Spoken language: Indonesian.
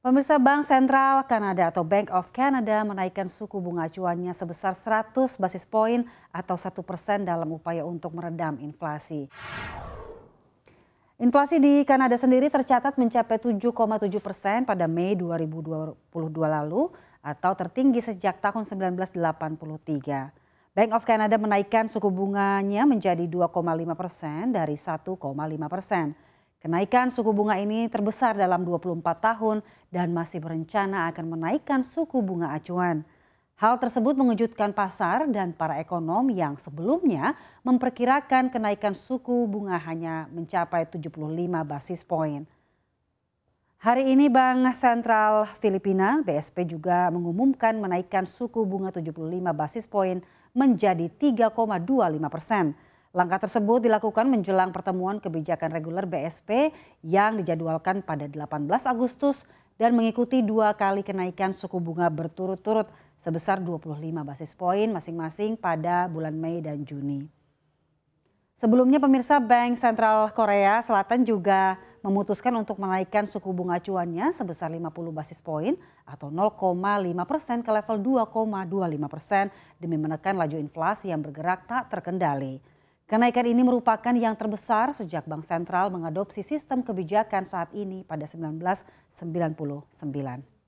Pemirsa Bank Sentral Kanada atau Bank of Canada menaikkan suku bunga acuannya sebesar 100 basis poin atau satu persen dalam upaya untuk meredam inflasi. Inflasi di Kanada sendiri tercatat mencapai 7,7 persen pada Mei 2022 lalu atau tertinggi sejak tahun 1983. Bank of Canada menaikkan suku bunganya menjadi 2,5 persen dari 1,5 persen. Kenaikan suku bunga ini terbesar dalam 24 tahun dan masih berencana akan menaikkan suku bunga acuan. Hal tersebut mengejutkan pasar dan para ekonom yang sebelumnya memperkirakan kenaikan suku bunga hanya mencapai 75 basis poin. Hari ini Bank Sentral Filipina BSP juga mengumumkan menaikkan suku bunga 75 basis poin menjadi 3,25 persen. Langkah tersebut dilakukan menjelang pertemuan kebijakan reguler BSP yang dijadwalkan pada 18 Agustus dan mengikuti dua kali kenaikan suku bunga berturut-turut sebesar 25 basis poin masing-masing pada bulan Mei dan Juni. Sebelumnya pemirsa Bank Sentral Korea Selatan juga memutuskan untuk menaikkan suku bunga acuannya sebesar 50 basis poin atau 0,5 persen ke level 2,25 persen demi menekan laju inflasi yang bergerak tak terkendali. Kenaikan ini merupakan yang terbesar sejak Bank Sentral mengadopsi sistem kebijakan saat ini pada 1999.